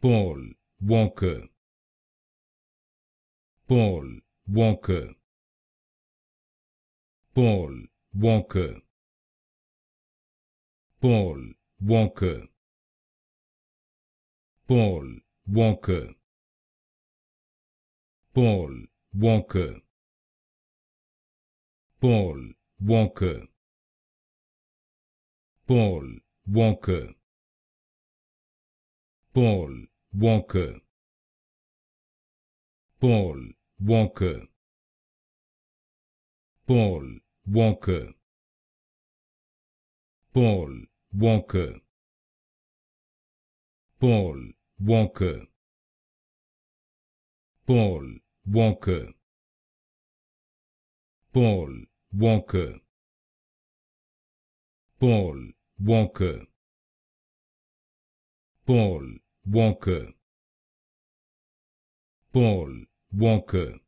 Paul Walker Paul Walker Paul Walker Paul Walker Paul Walker Paul Walker Paul Walker Paul Walker Paul Walker Paul Walker Paul Walker Paul Walker Paul Walker Paul Walker Paul Walker Paul Walker Paul Walker Paul Walker